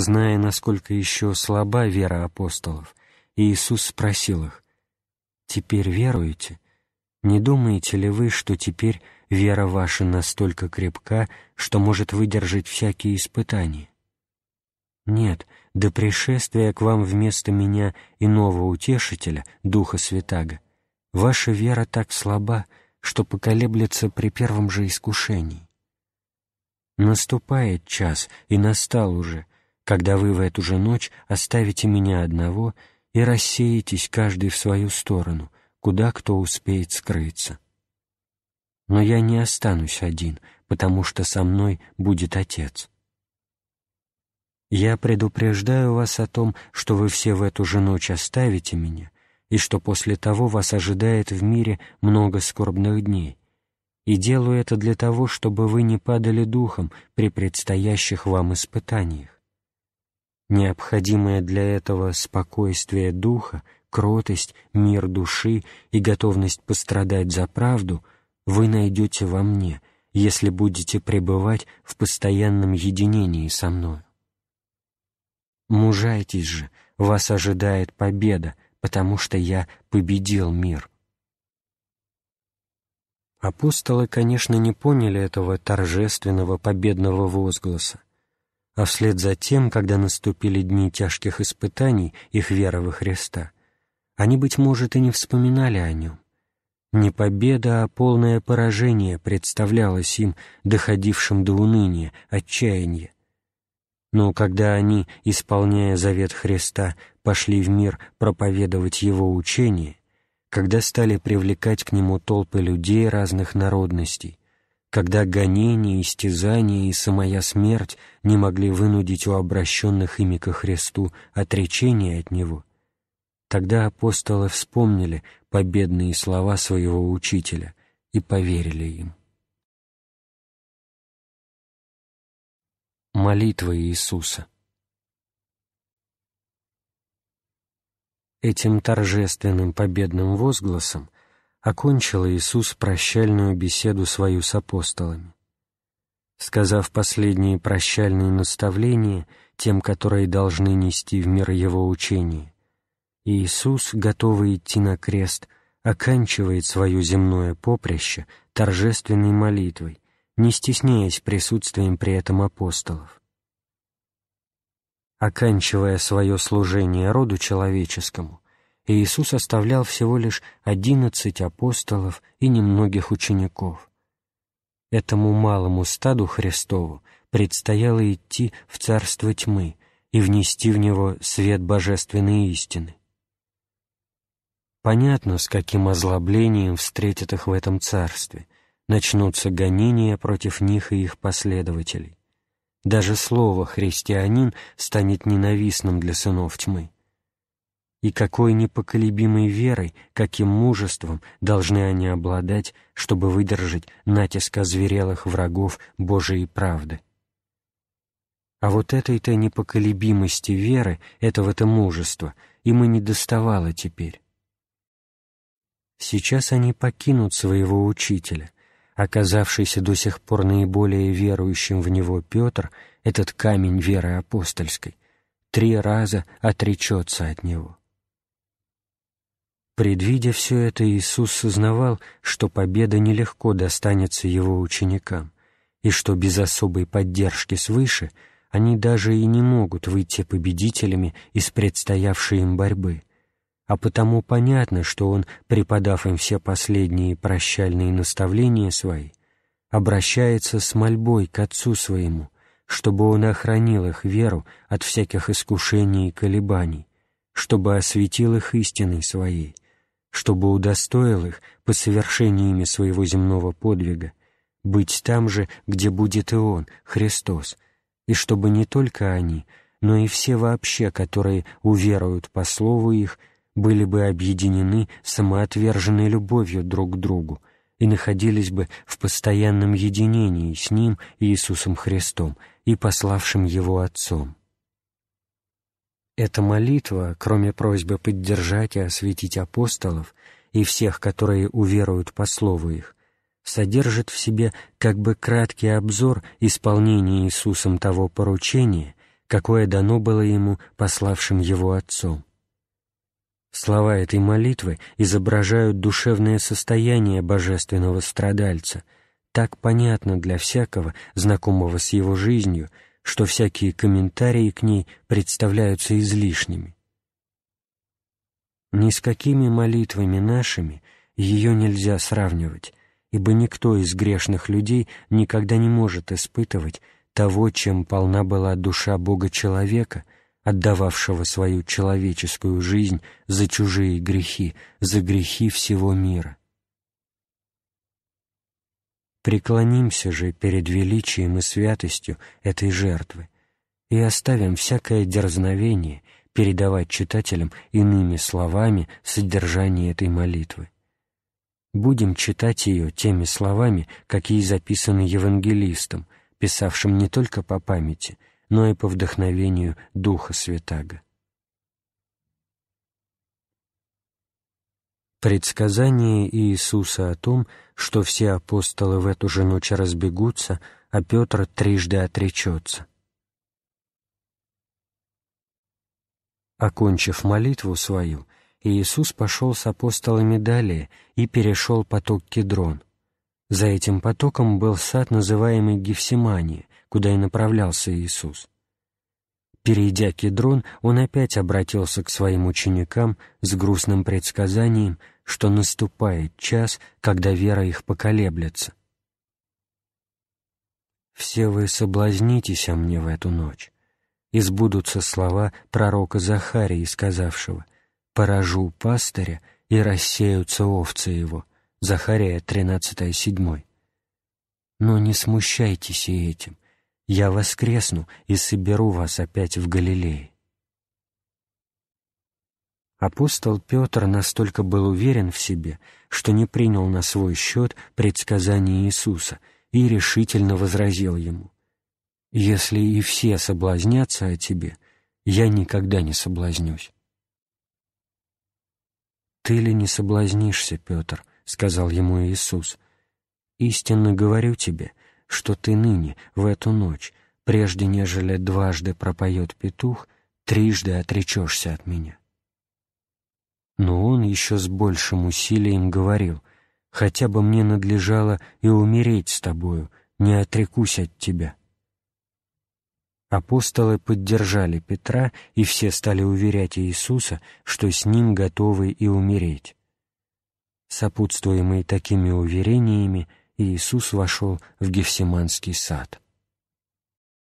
Зная, насколько еще слаба вера апостолов, Иисус спросил их, «Теперь веруете? Не думаете ли вы, что теперь вера ваша настолько крепка, что может выдержать всякие испытания?» «Нет, до пришествия к вам вместо меня иного утешителя, Духа Святаго, ваша вера так слаба, что поколеблется при первом же искушении. Наступает час, и настал уже, — когда вы в эту же ночь оставите меня одного и рассеетесь каждый в свою сторону, куда кто успеет скрыться. Но я не останусь один, потому что со мной будет Отец. Я предупреждаю вас о том, что вы все в эту же ночь оставите меня, и что после того вас ожидает в мире много скорбных дней, и делаю это для того, чтобы вы не падали духом при предстоящих вам испытаниях необходимое для этого спокойствие духа, кротость, мир души и готовность пострадать за правду вы найдете во мне, если будете пребывать в постоянном единении со мною. Мужайтесь же, вас ожидает победа, потому что я победил мир. Апостолы, конечно, не поняли этого торжественного победного возгласа, а вслед за тем, когда наступили дни тяжких испытаний их веры во Христа, они, быть может, и не вспоминали о нем. Не победа, а полное поражение представлялось им, доходившим до уныния, отчаяния. Но когда они, исполняя завет Христа, пошли в мир проповедовать его учение, когда стали привлекать к нему толпы людей разных народностей, когда гонения, истязания и самая смерть не могли вынудить у обращенных ими ко Христу отречение от Него, тогда апостолы вспомнили победные слова своего Учителя и поверили им. Молитва Иисуса Этим торжественным победным возгласом – окончил Иисус прощальную беседу свою с апостолами. Сказав последние прощальные наставления тем, которые должны нести в мир Его учение, Иисус, готовый идти на крест, оканчивает свое земное поприще торжественной молитвой, не стесняясь присутствием при этом апостолов. Оканчивая свое служение роду человеческому, и Иисус оставлял всего лишь одиннадцать апостолов и немногих учеников. Этому малому стаду Христову предстояло идти в царство тьмы и внести в него свет божественной истины. Понятно, с каким озлоблением встретят их в этом царстве. Начнутся гонения против них и их последователей. Даже слово «христианин» станет ненавистным для сынов тьмы и какой непоколебимой верой, каким мужеством должны они обладать, чтобы выдержать натиск озверелых врагов Божией правды. А вот этой-то непоколебимости веры, этого-то мужества, им и не доставало теперь. Сейчас они покинут своего учителя. Оказавшийся до сих пор наиболее верующим в него Петр, этот камень веры апостольской, три раза отречется от него. Предвидя все это, Иисус сознавал, что победа нелегко достанется его ученикам, и что без особой поддержки свыше они даже и не могут выйти победителями из предстоявшей им борьбы. А потому понятно, что он, преподав им все последние прощальные наставления свои, обращается с мольбой к Отцу своему, чтобы он охранил их веру от всяких искушений и колебаний, чтобы осветил их истиной своей — чтобы удостоил их по совершении ими своего земного подвига быть там же, где будет и Он, Христос, и чтобы не только они, но и все вообще, которые уверуют по слову их, были бы объединены самоотверженной любовью друг к другу и находились бы в постоянном единении с Ним, Иисусом Христом, и пославшим Его Отцом. Эта молитва, кроме просьбы поддержать и осветить апостолов и всех, которые уверуют по слову их, содержит в себе как бы краткий обзор исполнения Иисусом того поручения, какое дано было ему пославшим его отцом. Слова этой молитвы изображают душевное состояние божественного страдальца, так понятно для всякого, знакомого с его жизнью, что всякие комментарии к ней представляются излишними. Ни с какими молитвами нашими ее нельзя сравнивать, ибо никто из грешных людей никогда не может испытывать того, чем полна была душа Бога-человека, отдававшего свою человеческую жизнь за чужие грехи, за грехи всего мира. Преклонимся же перед величием и святостью этой жертвы и оставим всякое дерзновение передавать читателям иными словами содержание этой молитвы. Будем читать ее теми словами, какие записаны евангелистом, писавшим не только по памяти, но и по вдохновению Духа Святаго. Предсказание Иисуса о том, что все апостолы в эту же ночь разбегутся, а Петр трижды отречется. Окончив молитву свою, Иисус пошел с апостолами далее и перешел поток Кедрон. За этим потоком был сад, называемый Гефсимания, куда и направлялся Иисус. Перейдя Кедрон, он опять обратился к своим ученикам с грустным предсказанием, что наступает час, когда вера их поколеблется. «Все вы соблазнитесь о мне в эту ночь», Избудутся слова пророка Захарии, сказавшего «Поражу пастыря, и рассеются овцы его». Захария 13.7. «Но не смущайтесь и этим, я воскресну и соберу вас опять в Галилее». Апостол Петр настолько был уверен в себе, что не принял на свой счет предсказание Иисуса и решительно возразил ему, «Если и все соблазнятся о тебе, я никогда не соблазнюсь». «Ты ли не соблазнишься, Петр?» — сказал ему Иисус. «Истинно говорю тебе, что ты ныне, в эту ночь, прежде нежели дважды пропоет петух, трижды отречешься от меня». Но он еще с большим усилием говорил, «Хотя бы мне надлежало и умереть с тобою, не отрекусь от тебя». Апостолы поддержали Петра, и все стали уверять Иисуса, что с ним готовы и умереть. Сопутствуемый такими уверениями, и Иисус вошел в Гефсиманский сад.